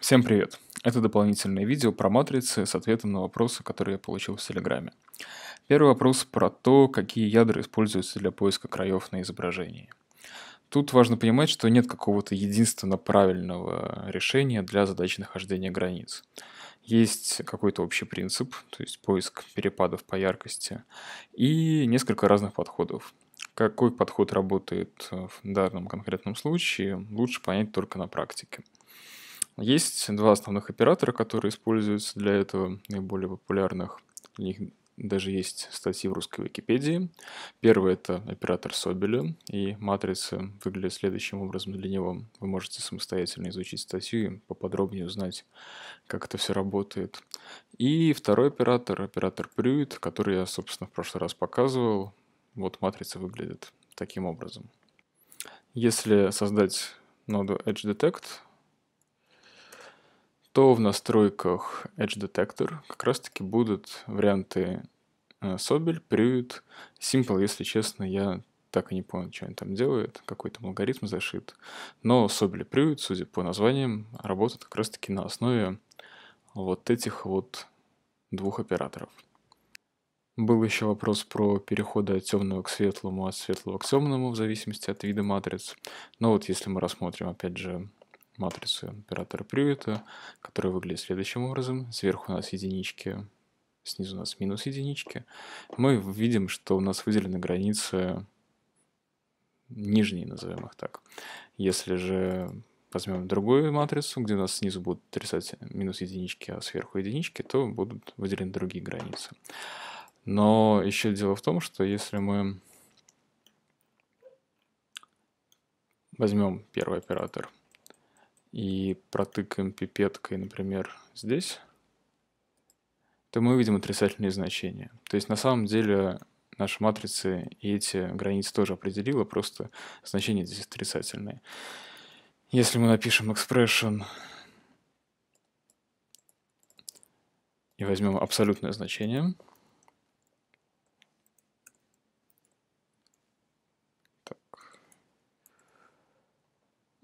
Всем привет! Это дополнительное видео про матрицы с ответом на вопросы, которые я получил в Телеграме. Первый вопрос про то, какие ядра используются для поиска краев на изображении. Тут важно понимать, что нет какого-то единственно правильного решения для задачи нахождения границ. Есть какой-то общий принцип, то есть поиск перепадов по яркости, и несколько разных подходов. Какой подход работает в данном конкретном случае, лучше понять только на практике. Есть два основных оператора, которые используются для этого, наиболее популярных. У них даже есть статьи в русской Википедии. Первый — это оператор Собеля, и матрица выглядит следующим образом для него. Вы можете самостоятельно изучить статью и поподробнее узнать, как это все работает. И второй оператор — оператор Pruitt, который я, собственно, в прошлый раз показывал. Вот матрица выглядит таким образом. Если создать ноду Edge Detect, то в настройках Edge Detector как раз-таки будут варианты Собель, э, Привет, Simple, если честно, я так и не понял, что они там делают, какой там алгоритм зашит. Но Собель и Привет, судя по названиям, работают как раз-таки на основе вот этих вот двух операторов. Был еще вопрос про переходы от темного к светлому, от светлого к темному, в зависимости от вида матриц. Но вот если мы рассмотрим, опять же, матрицу оператора привета, которая выглядит следующим образом. Сверху у нас единички, снизу у нас минус единички. Мы видим, что у нас выделены границы нижние, назовем их так. Если же возьмем другую матрицу, где у нас снизу будут трясать минус единички, а сверху единички, то будут выделены другие границы. Но еще дело в том, что если мы возьмем первый оператор – и протыкаем пипеткой, например, здесь, то мы увидим отрицательные значения. То есть на самом деле наша матрица и эти границы тоже определила, просто значения здесь отрицательные. Если мы напишем expression и возьмем абсолютное значение –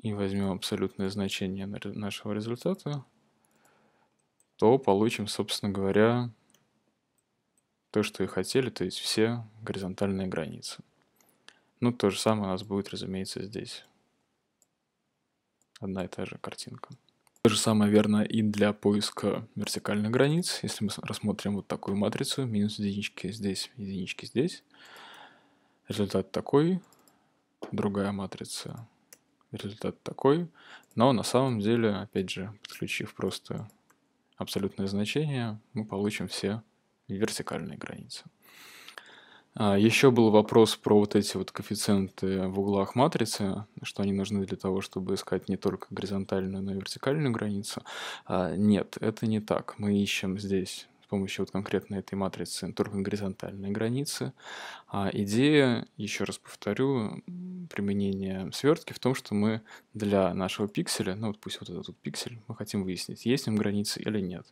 и возьмем абсолютное значение нашего результата, то получим, собственно говоря, то, что и хотели, то есть все горизонтальные границы. Ну, то же самое у нас будет, разумеется, здесь. Одна и та же картинка. То же самое верно и для поиска вертикальных границ. Если мы рассмотрим вот такую матрицу, минус единички здесь, единички здесь, результат такой, другая матрица результат такой. Но на самом деле, опять же, подключив просто абсолютное значение, мы получим все вертикальные границы. А, Еще был вопрос про вот эти вот коэффициенты в углах матрицы, что они нужны для того, чтобы искать не только горизонтальную, но и вертикальную границу. А, нет, это не так. Мы ищем здесь с помощью вот конкретно этой матрицы горизонтальной границы. А идея, еще раз повторю, применения свертки в том, что мы для нашего пикселя, ну вот пусть вот этот вот пиксель, мы хотим выяснить, есть в нем границы или нет.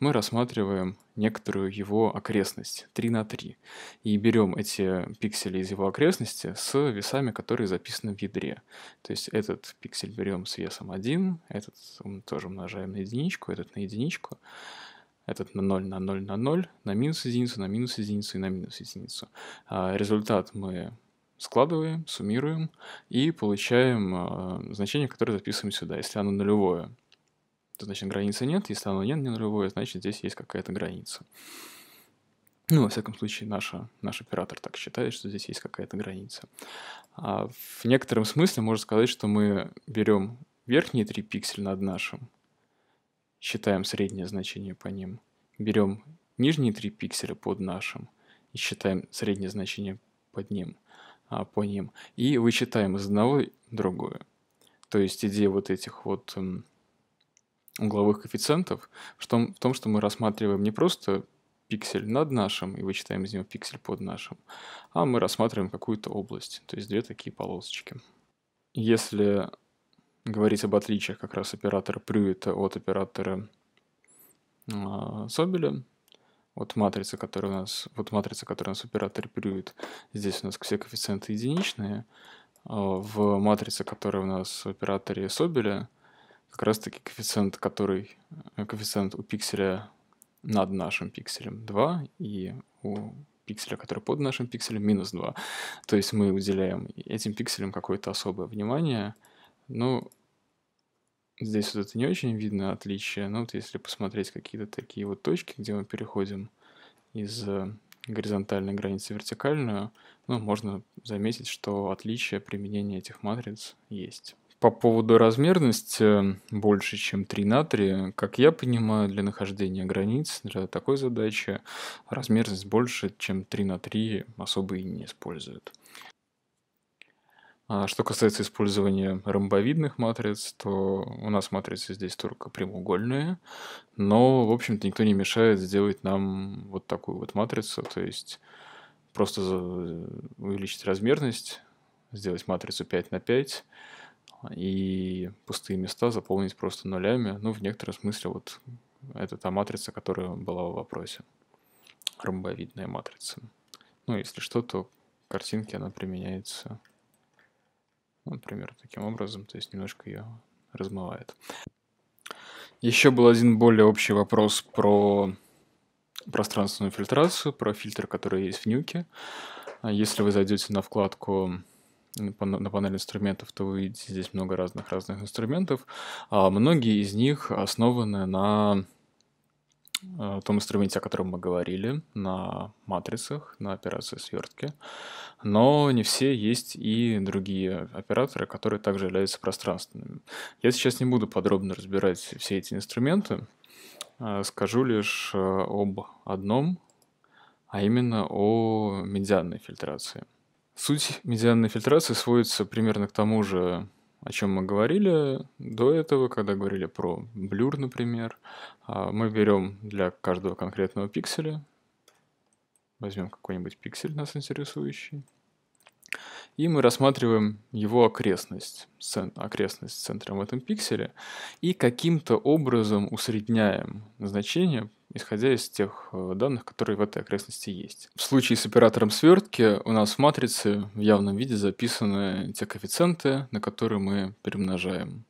Мы рассматриваем некоторую его окрестность 3 на 3 и берем эти пиксели из его окрестности с весами, которые записаны в ядре. То есть этот пиксель берем с весом 1, этот тоже умножаем на единичку, этот на единичку, этот на 0, на 0, на 0, на минус единицу, на минус единицу и на минус единицу. А, результат мы складываем, суммируем и получаем а, значение, которое записываем сюда. Если оно нулевое, то значит границы нет. Если оно нет, не нулевое, значит здесь есть какая-то граница. Ну, во всяком случае, наша, наш оператор так считает, что здесь есть какая-то граница. А в некотором смысле можно сказать, что мы берем верхние три пикселя над нашим, считаем среднее значение по ним, берем нижние три пикселя под нашим и считаем среднее значение под ним, а, по ним, и вычитаем из одного другое. То есть идея вот этих вот эм, угловых коэффициентов в том, в том, что мы рассматриваем не просто пиксель над нашим и вычитаем из него пиксель под нашим, а мы рассматриваем какую-то область, то есть две такие полосочки. Если говорить об отличиях как раз оператора Прюита от оператора а, Собеля. Вот матрица, которая у нас, вот матрица, которая у нас оператор Прюит, здесь у нас все коэффициенты единичные. А, в матрице, которая у нас в операторе Собеля, как раз-таки коэффициент, который, э, коэффициент у пикселя над нашим пикселем 2 и у пикселя, который под нашим пикселем, минус 2. То есть мы уделяем этим пикселям какое-то особое внимание – ну, здесь вот это не очень видно отличие, но вот если посмотреть какие-то такие вот точки, где мы переходим из э, горизонтальной границы в вертикальную, ну, можно заметить, что отличие применения этих матриц есть. По поводу размерности э, больше, чем 3 на 3, как я понимаю, для нахождения границ, для такой задачи размерность больше, чем 3 на 3 особо и не используют. А что касается использования ромбовидных матриц, то у нас матрицы здесь только прямоугольные, но, в общем-то, никто не мешает сделать нам вот такую вот матрицу, то есть просто увеличить размерность, сделать матрицу 5 на 5 и пустые места заполнить просто нулями. Ну, в некотором смысле вот это та матрица, которая была в вопросе. Ромбовидная матрица. Ну, если что, то картинки она применяется ну, например, таким образом, то есть немножко ее размывает. Еще был один более общий вопрос про пространственную фильтрацию, про фильтр, который есть в нюке. А если вы зайдете на вкладку на панель инструментов, то вы видите здесь много разных разных инструментов. А многие из них основаны на Э, в том инструменте, о котором мы говорили, на матрицах, на операции свертки. Но не все есть и другие операторы, которые также являются пространственными. Я сейчас не буду подробно разбирать все эти инструменты, а скажу лишь э, об одном, а именно о медианной фильтрации. Суть медианной фильтрации сводится примерно к тому же, о чем мы говорили до этого, когда говорили про блюр, например. А, мы берем для каждого конкретного пикселя, возьмем какой-нибудь пиксель нас интересующий, и мы рассматриваем его окрестность, окрестность с центром в этом пикселе, и каким-то образом усредняем значение, исходя из тех э, данных, которые в этой окрестности есть. В случае с оператором свертки у нас в матрице в явном виде записаны те коэффициенты, на которые мы перемножаем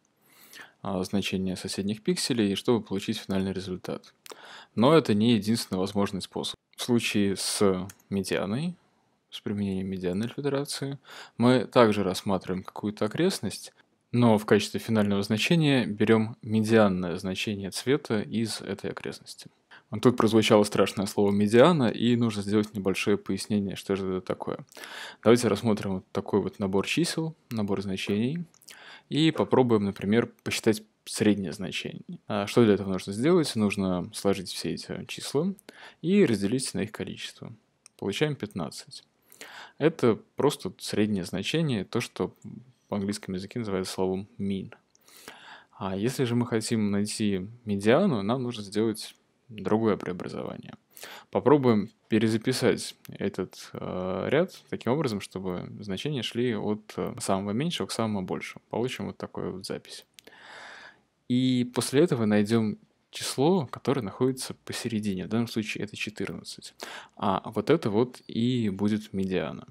а, значение соседних пикселей, чтобы получить финальный результат. Но это не единственный возможный способ. В случае с медианой с применением медианной фильтрации. Мы также рассматриваем какую-то окрестность, но в качестве финального значения берем медианное значение цвета из этой окрестности. Тут прозвучало страшное слово «медиана», и нужно сделать небольшое пояснение, что же это такое. Давайте рассмотрим вот такой вот набор чисел, набор значений, и попробуем, например, посчитать среднее значение. А что для этого нужно сделать? Нужно сложить все эти числа и разделить на их количество. Получаем 15. Это просто среднее значение, то, что в английском языке называется словом mean. А если же мы хотим найти медиану, нам нужно сделать другое преобразование. Попробуем перезаписать этот э, ряд таким образом, чтобы значения шли от э, самого меньшего к самому большему. Получим вот такую вот запись. И после этого найдем число, которое находится посередине, в данном случае это 14. А вот это вот и будет медиана.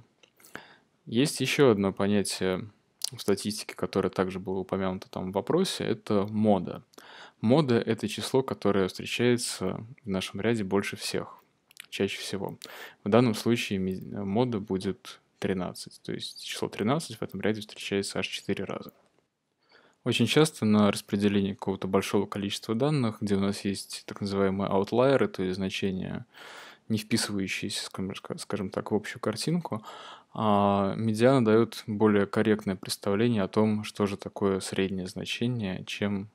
Есть еще одно понятие в статистике, которое также было упомянуто там в вопросе, это мода. Мода — это число, которое встречается в нашем ряде больше всех, чаще всего. В данном случае мода будет 13, то есть число 13 в этом ряде встречается аж 4 раза. Очень часто на распределении какого-то большого количества данных, где у нас есть так называемые аутлайеры, то есть значения, не вписывающиеся, скажем так, в общую картинку, а медиана дает более корректное представление о том, что же такое среднее значение, чем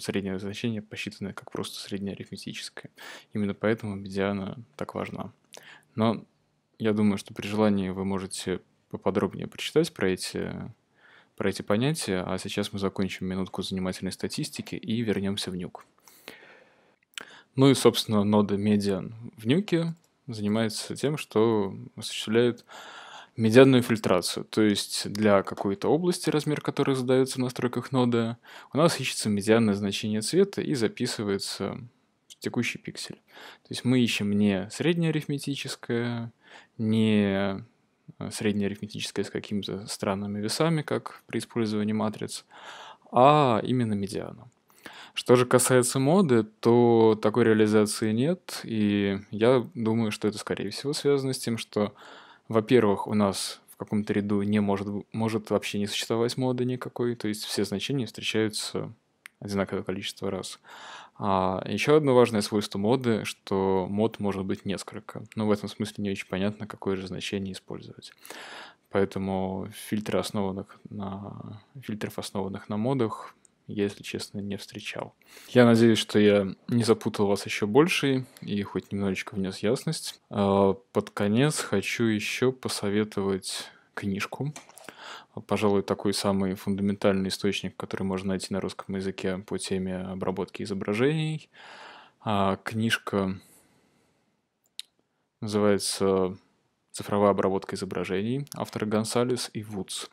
среднее значение, посчитанное как просто среднеарифметическое. Именно поэтому медиана так важна. Но я думаю, что при желании вы можете поподробнее прочитать про эти про эти понятия, а сейчас мы закончим минутку занимательной статистики и вернемся в нюк. Ну и, собственно, нода медиан в нюке занимается тем, что осуществляет медианную фильтрацию. То есть для какой-то области, размер которой задается в настройках нода, у нас ищется медианное значение цвета и записывается в текущий пиксель. То есть мы ищем не среднее арифметическое, не Э, среднеарифметическое с какими-то странными весами, как при использовании матриц, а именно медианом. Что же касается моды, то такой реализации нет, и я думаю, что это, скорее всего, связано с тем, что, во-первых, у нас в каком-то ряду не может, может вообще не существовать моды никакой, то есть все значения встречаются одинаковое количество раз. А еще одно важное свойство моды, что мод может быть несколько. Но в этом смысле не очень понятно, какое же значение использовать. Поэтому фильтры, основанных на... фильтров, основанных на модах, я, если честно, не встречал. Я надеюсь, что я не запутал вас еще больше и хоть немножечко внес ясность. А, под конец хочу еще посоветовать книжку, пожалуй, такой самый фундаментальный источник, который можно найти на русском языке по теме обработки изображений. А, книжка называется «Цифровая обработка изображений» авторы Гонсалес и Вудс.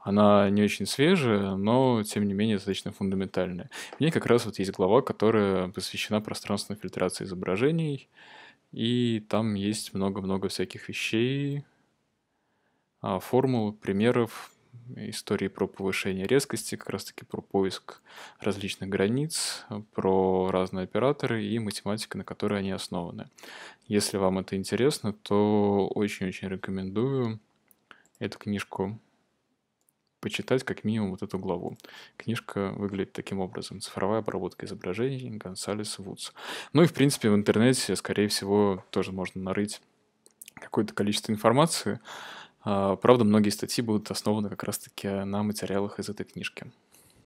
Она не очень свежая, но, тем не менее, достаточно фундаментальная. В ней как раз вот есть глава, которая посвящена пространственной фильтрации изображений, и там есть много-много всяких вещей, а, формул, примеров, истории про повышение резкости, как раз-таки про поиск различных границ, про разные операторы и математика, на которой они основаны. Если вам это интересно, то очень-очень рекомендую эту книжку почитать как минимум вот эту главу. Книжка выглядит таким образом. Цифровая обработка изображений Гонсалес Вудс. Ну и, в принципе, в интернете, скорее всего, тоже можно нарыть какое-то количество информации. А, правда, многие статьи будут основаны как раз-таки на материалах из этой книжки.